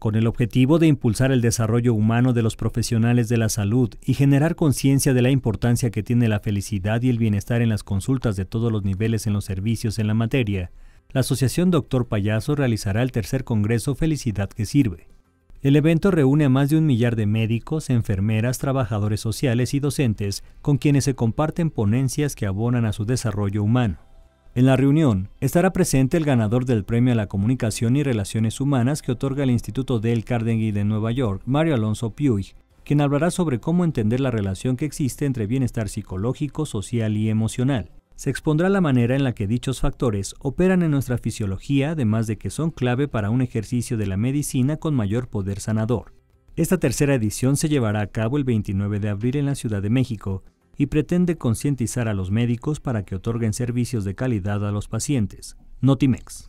con el objetivo de impulsar el desarrollo humano de los profesionales de la salud y generar conciencia de la importancia que tiene la felicidad y el bienestar en las consultas de todos los niveles en los servicios en la materia, la Asociación Doctor Payaso realizará el tercer Congreso Felicidad que Sirve. El evento reúne a más de un millar de médicos, enfermeras, trabajadores sociales y docentes con quienes se comparten ponencias que abonan a su desarrollo humano. En la reunión estará presente el ganador del Premio a la Comunicación y Relaciones Humanas que otorga el Instituto Dale Carnegie de Nueva York, Mario Alonso Puig, quien hablará sobre cómo entender la relación que existe entre bienestar psicológico, social y emocional. Se expondrá la manera en la que dichos factores operan en nuestra fisiología, además de que son clave para un ejercicio de la medicina con mayor poder sanador. Esta tercera edición se llevará a cabo el 29 de abril en la Ciudad de México y pretende concientizar a los médicos para que otorguen servicios de calidad a los pacientes. Notimex.